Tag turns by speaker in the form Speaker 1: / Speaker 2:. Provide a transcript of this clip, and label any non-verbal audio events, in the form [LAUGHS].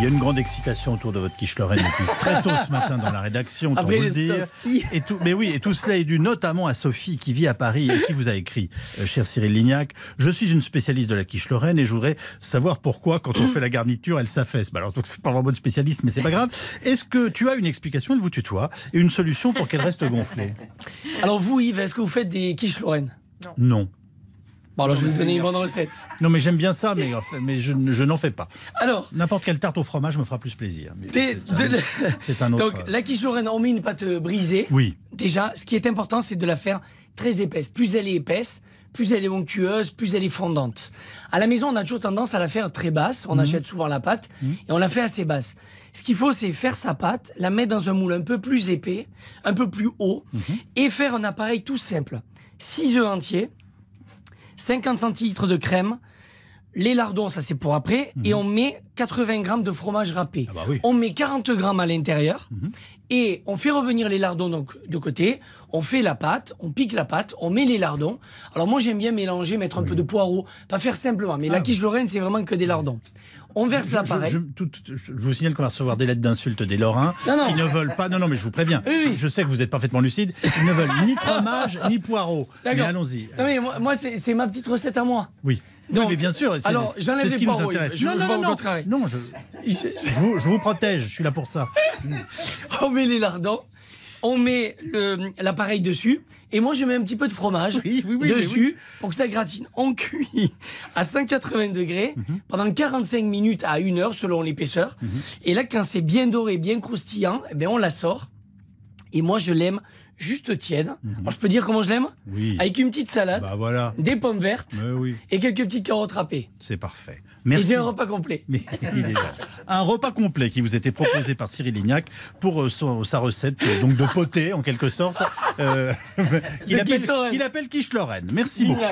Speaker 1: Il y a une grande excitation autour de votre quiche Lorraine depuis [LAUGHS] très tôt ce matin dans la rédaction. Après vous le dire. Et tout, mais oui, et tout cela est dû notamment à Sophie qui vit à Paris et qui vous a écrit, euh, cher Cyril Lignac, je suis une spécialiste de la quiche Lorraine et je voudrais savoir pourquoi quand on fait la garniture, elle s'affaisse. Bah alors donc c'est pas vraiment une spécialiste, mais c'est pas grave. Est-ce que tu as une explication Elle vous tutoie et une solution pour qu'elle reste gonflée.
Speaker 2: Alors vous, Yves, est-ce que vous faites des quiches Lorraine
Speaker 1: non. non. Bon, alors je vais donner une bonne recette. Non, mais j'aime bien ça, mais, je, n'en fais pas. Alors. N'importe quelle tarte au fromage me fera plus plaisir. C'est un, autre. [LAUGHS] Donc,
Speaker 2: la quiche Lorraine, on met une pâte euh, brisée. Oui. Déjà, ce qui est important, c'est de la faire très épaisse. Plus elle est épaisse, plus elle est onctueuse, plus elle est fondante. À la maison, on a toujours tendance à la faire très basse. On mhm. achète souvent la pâte mhm. et on la fait assez basse. Ce qu'il faut, c'est faire sa pâte, la mettre dans un moule un peu plus épais, un peu plus haut, mhm. et faire un appareil tout simple. 6 œufs entiers, 50 centilitres de crème, les lardons, ça c'est pour après, et mhm. on met 80 grammes de fromage râpé. Ah bah on met 40 grammes à l'intérieur, mhm. et on fait revenir les lardons donc de côté, on fait la pâte, on pique la pâte, on met les lardons. Alors moi j'aime bien mélanger, mettre un peu de poireau, pas faire simplement, mais ah la quiche lorraine c'est vraiment que des lardons. On verse l'appareil. Je,
Speaker 1: je, vous signale qu'on va recevoir des lettres d'insultes des Lorrains qui ne veulent pas. Non, non, mais je vous préviens. Je sais que vous êtes parfaitement lucide. Ils ne veulent ni [LAUGHS] fromage ni poireau. Mais allons-y.
Speaker 2: moi c'est ma petite recette à moi.
Speaker 1: Oui. Non mais bien sûr. Alors, j'enlève les pas Je non, vous non, non, non. Je, vous, protège, je suis là pour ça. [LAUGHS] on met les lardons, on
Speaker 2: met l'appareil dessus, et moi je mets un petit peu de fromage dessus pour que ça gratine. On cuit à 180 degrés mhm. pendant 45 minutes à 1 heure selon l'épaisseur. Mhm. Et là, quand c'est bien doré, bien croustillant, eh ben, on la sort. Et moi, je l'aime juste tiède. Mhm. Alors, je peux dire comment je l'aime Oui. Avec une petite salade, bah, voilà. des pommes vertes oui. et quelques petites carottes râpées. C'est parfait.
Speaker 1: Merci. Et j'ai un repas complet. Mais, [LAUGHS] un repas complet qui vous était proposé par Cyril Lignac pour euh, sa recette donc de potée en quelque sorte, euh, [LAUGHS] qu'il appelle, qu'il appelle quiche Lorraine. Merci beaucoup.